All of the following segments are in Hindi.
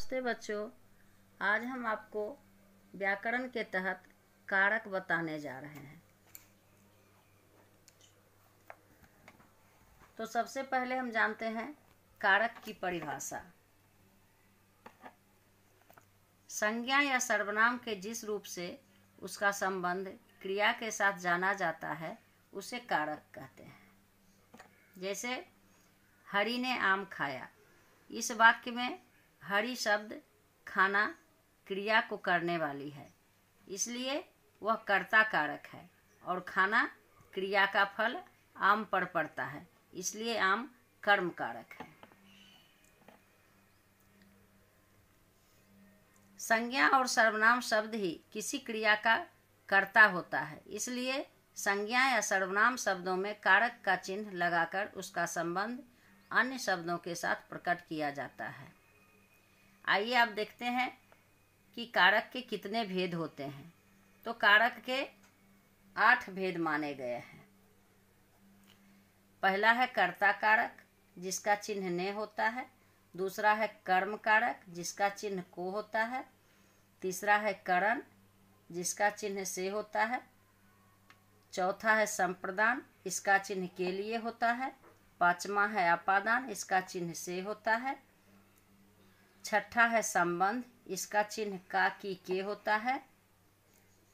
नमस्ते बच्चों आज हम आपको व्याकरण के तहत कारक बताने जा रहे हैं तो सबसे पहले हम जानते हैं कारक की परिभाषा संज्ञा या सर्वनाम के जिस रूप से उसका संबंध क्रिया के साथ जाना जाता है उसे कारक कहते हैं जैसे हरि ने आम खाया इस वाक्य में हरी शब्द खाना क्रिया को करने वाली है इसलिए वह कर्ता कारक है और खाना क्रिया का फल आम पर पड़ता है इसलिए आम कर्म कारक है संज्ञा और सर्वनाम शब्द ही किसी क्रिया का कर्ता होता है इसलिए संज्ञा या सर्वनाम शब्दों में कारक का चिन्ह लगाकर उसका संबंध अन्य शब्दों के साथ प्रकट किया जाता है आइए आप देखते हैं कि कारक के कितने भेद होते हैं तो कारक के आठ भेद माने गए हैं पहला है कर्ता कारक जिसका चिन्ह ने होता है दूसरा है कर्म कारक जिसका चिन्ह को होता है तीसरा है करण जिसका चिन्ह से होता है चौथा है संप्रदान इसका चिन्ह के लिए होता है पांचवा है अपादान इसका चिन्ह से होता है छठा है संबंध इसका चिन्ह का की के होता है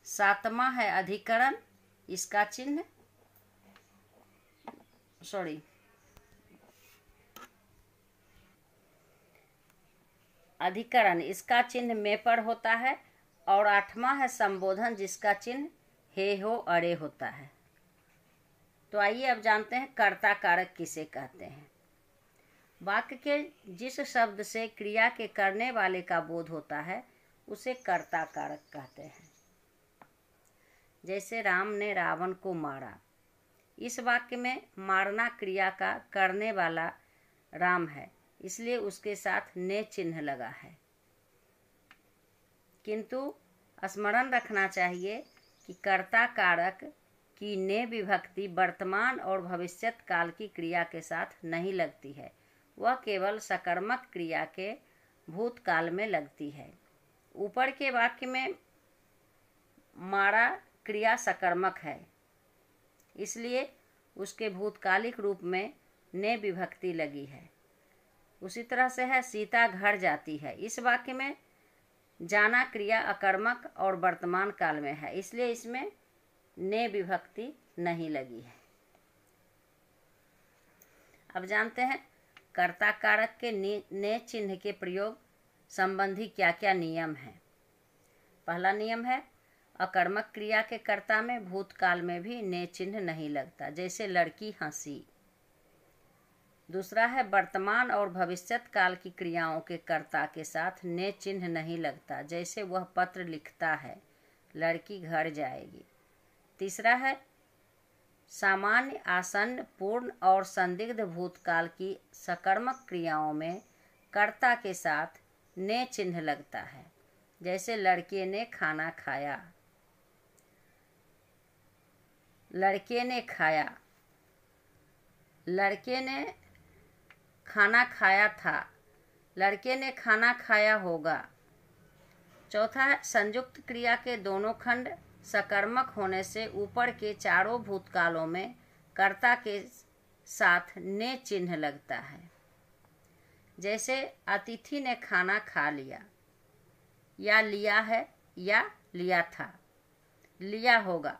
सातवां है अधिकरण इसका चिन्ह सॉरी अधिकरण इसका चिन्ह में पर होता है और आठवां है संबोधन जिसका चिन्ह हे हो अरे होता है तो आइए अब जानते हैं कर्ता कारक किसे कहते हैं वाक्य के जिस शब्द से क्रिया के करने वाले का बोध होता है उसे कर्ता कारक कहते हैं जैसे राम ने रावण को मारा इस वाक्य में मारना क्रिया का करने वाला राम है इसलिए उसके साथ ने चिन्ह लगा है किंतु स्मरण रखना चाहिए कि कर्ता कारक की ने विभक्ति वर्तमान और भविष्यत काल की क्रिया के साथ नहीं लगती है वह केवल सकर्मक क्रिया के भूतकाल में लगती है ऊपर के वाक्य में मारा क्रिया सकर्मक है इसलिए उसके भूतकालिक रूप में ने विभक्ति लगी है उसी तरह से है सीता घर जाती है इस वाक्य में जाना क्रिया अकर्मक और वर्तमान काल में है इसलिए इसमें ने विभक्ति नहीं लगी है अब जानते हैं कर्ता कारक के ने चिन्ह के प्रयोग संबंधी क्या क्या नियम हैं पहला नियम है अकर्मक क्रिया के कर्ता में भूतकाल में भी ने चिन्ह नहीं लगता जैसे लड़की हंसी दूसरा है वर्तमान और भविष्य काल की क्रियाओं के कर्ता के साथ ने चिन्ह नहीं लगता जैसे वह पत्र लिखता है लड़की घर जाएगी तीसरा है सामान्य आसन्न पूर्ण और संदिग्ध भूतकाल की सकर्मक क्रियाओं में कर्ता के साथ ने चिन्ह लगता है जैसे लड़के ने खाना खाया लड़के ने खाया लड़के ने खाना खाया था लड़के ने खाना खाया होगा चौथा संयुक्त क्रिया के दोनों खंड सकर्मक होने से ऊपर के चारों भूतकालों में कर्ता के साथ ने चिन्ह लगता है जैसे अतिथि ने खाना खा लिया या लिया है या लिया था लिया होगा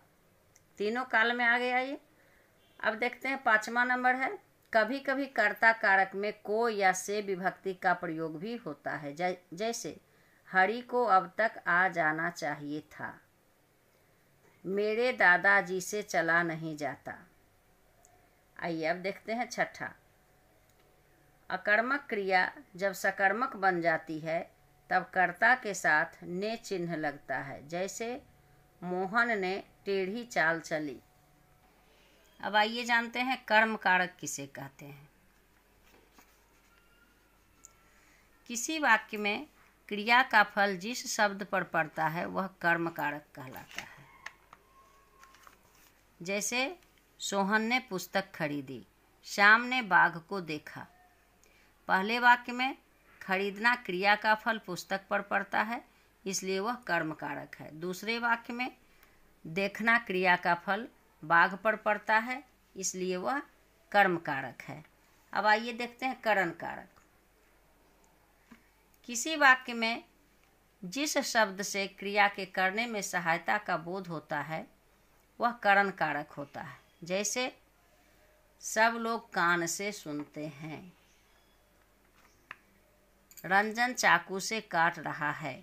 तीनों काल में आ गया ये अब देखते हैं पाँचवा नंबर है कभी कभी कर्ता कारक में को या से विभक्ति का प्रयोग भी होता है जैसे हरि को अब तक आ जाना चाहिए था मेरे दादाजी से चला नहीं जाता आइए अब देखते हैं छठा अकर्मक क्रिया जब सकर्मक बन जाती है तब कर्ता के साथ ने चिन्ह लगता है जैसे मोहन ने टेढ़ी चाल चली अब आइए जानते हैं कर्म कारक किसे कहते हैं किसी वाक्य में क्रिया का फल जिस शब्द पर पड़ता है वह कर्म कारक कहलाता है जैसे सोहन ने पुस्तक खरीदी श्याम ने बाघ को देखा पहले वाक्य में खरीदना क्रिया का फल पुस्तक पर पड़ता है इसलिए वह कर्मकारक है दूसरे वाक्य में देखना क्रिया का फल बाघ पर पड़ता है इसलिए वह कर्मकारक है अब आइए देखते हैं करण कारक किसी वाक्य में जिस शब्द से क्रिया के करने में सहायता का बोध होता है वह करण कारक होता है जैसे सब लोग कान से सुनते हैं रंजन चाकू से काट रहा है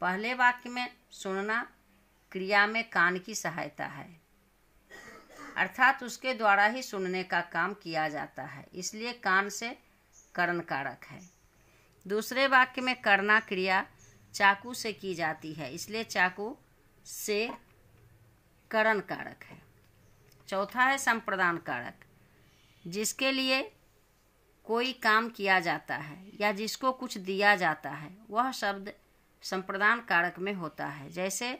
पहले वाक्य में सुनना क्रिया में कान की सहायता है अर्थात उसके द्वारा ही सुनने का काम किया जाता है इसलिए कान से करण कारक है दूसरे वाक्य में करना क्रिया चाकू से की जाती है इसलिए चाकू से करण कारक है चौथा है संप्रदान कारक जिसके लिए कोई काम किया जाता है या जिसको कुछ दिया जाता है वह शब्द संप्रदान कारक में होता है जैसे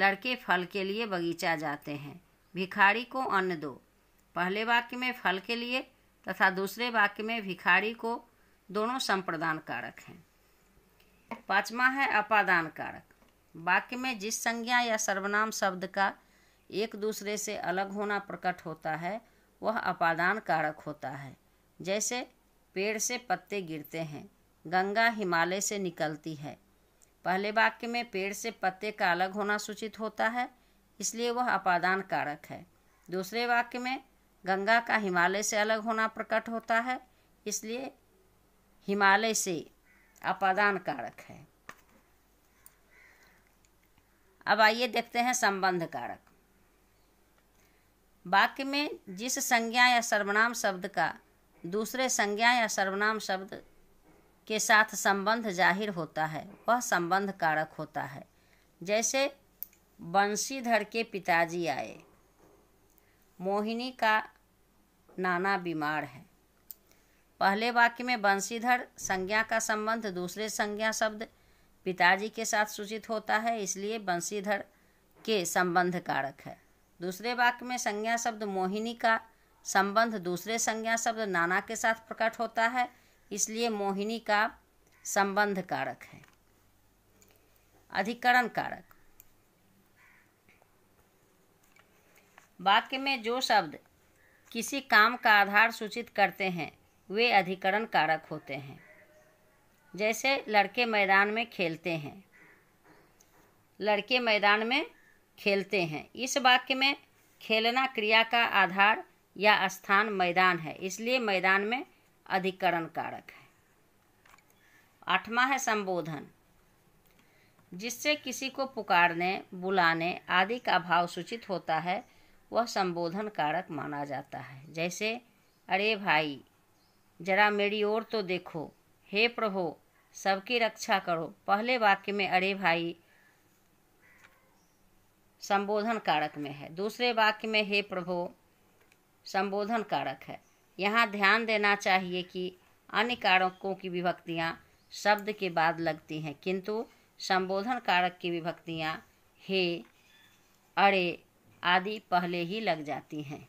लड़के फल के लिए बगीचा जाते हैं भिखारी को अन्न दो पहले वाक्य में फल के लिए तथा दूसरे वाक्य में भिखारी को दोनों संप्रदान कारक हैं पांचवा है अपादान कारक वाक्य में जिस संज्ञा या सर्वनाम शब्द का एक दूसरे से अलग होना प्रकट होता है वह अपादान कारक होता है जैसे पेड़ से पत्ते गिरते हैं गंगा हिमालय से निकलती है पहले वाक्य में पेड़ से पत्ते का अलग होना सूचित होता है इसलिए वह अपादान कारक है दूसरे वाक्य में गंगा का हिमालय से अलग होना प्रकट होता है इसलिए हिमालय से अपादान कारक है अब आइए देखते हैं संबंध कारक वाक्य में जिस संज्ञा या सर्वनाम शब्द का दूसरे संज्ञा या सर्वनाम शब्द के साथ संबंध जाहिर होता है वह संबंध कारक होता है जैसे बंशीधर के पिताजी आए मोहिनी का नाना बीमार है पहले वाक्य में बंशीधर संज्ञा का संबंध दूसरे संज्ञा शब्द पिताजी के साथ सूचित होता है इसलिए बंशीधर के संबंध कारक है दूसरे वाक्य में संज्ञा शब्द मोहिनी का संबंध दूसरे संज्ञा शब्द नाना के साथ प्रकट होता है इसलिए मोहिनी का संबंध कारक है अधिकरण कारक वाक्य में जो शब्द किसी काम का आधार सूचित करते हैं वे अधिकरण कारक होते हैं जैसे लड़के मैदान में खेलते हैं लड़के मैदान में खेलते हैं इस वाक्य में खेलना क्रिया का आधार या स्थान मैदान है इसलिए मैदान में अधिकरण कारक है आठवां है संबोधन जिससे किसी को पुकारने बुलाने आदि का भाव सूचित होता है वह संबोधन कारक माना जाता है जैसे अरे भाई जरा मेरी ओर तो देखो हे प्रभो सबकी रक्षा करो पहले वाक्य में अरे भाई संबोधन कारक में है दूसरे वाक्य में हे प्रभो संबोधन कारक है यहाँ ध्यान देना चाहिए कि अन्य कारकों की विभक्तियाँ शब्द के बाद लगती हैं किंतु संबोधन कारक की विभक्तियाँ हे अरे आदि पहले ही लग जाती हैं